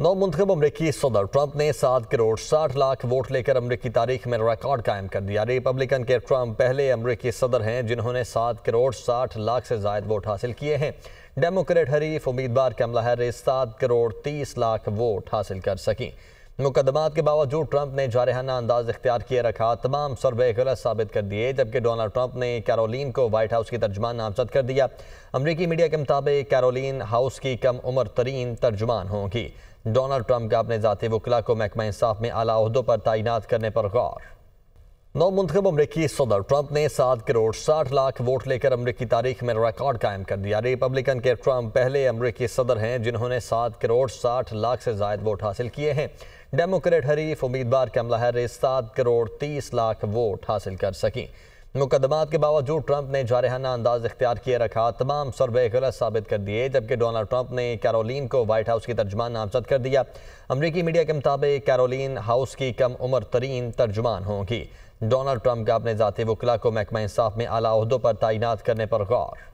नौ मुंतब अमरीकी सदर ट्रंप ने सात करोड़ साठ लाख वोट लेकर अमरीकी तारीख में रिकॉर्ड कायम कर दिया रिपब्लिकन के ट्रंप पहले अमरीकी सदर हैं जिन्होंने सात करोड़ साठ लाख से जायद वोट हासिल किए हैं डेमोक्रेट हरीफ उम्मीदवार कमला हैरिस सात करोड़ तीस लाख वोट हासिल कर सकें मुकदमा के बावजूद ट्रंप ने जारहाना अंदाज इख्तियार किए रखा तमाम सर्वे गलत साबित कर दिए जबकि डोनाल्ड ट्रंप ने कैरोलिन को वाइट हाउस की तर्जमान नामजद कर दिया अमरीकी मीडिया के मुताबिक कैरोलिन हाउस की कम उम्र तरीन तर्जुमान होंगी डोनाल्ड ट्रंप का अपने ज़ाती वकला को महकमा इंसाफ में उहदों पर तैनात करने पर गौर नौ मुंतब अमरीकी सदर ट्रंप ने सात करोड़ साठ लाख वोट लेकर अमरीकी तारीख में रिकॉर्ड कायम कर दिया रिपब्लिकन के ट्रंप पहले अमरीकी सदर हैं जिन्होंने सात करोड़ साठ लाख से ज्यादा वोट हासिल किए हैं डेमोक्रेट हरीफ उम्मीदवार कमला हैरिस सात करोड़ तीस लाख वोट हासिल कर सकें मुकदमा के बावजूद ट्रंप ने जारहाना अंदाज इख्तियार किए रखा तमाम सर्वे गलत साबित कर दिए जबकि डोनाल्ड ट्रंप ने कैरोलिन को व्हाइट हाउस की तर्जमान नामजद कर दिया अमरीकी मीडिया के मुताबिक कैरोलिन हाउस की कम उम्र तरीन तर्जुमान होंगी डोनाल्ड ट्रंप का अपने ज़ाती वकला को महकमा इंसाफ में अला पर तैनात करने पर गौर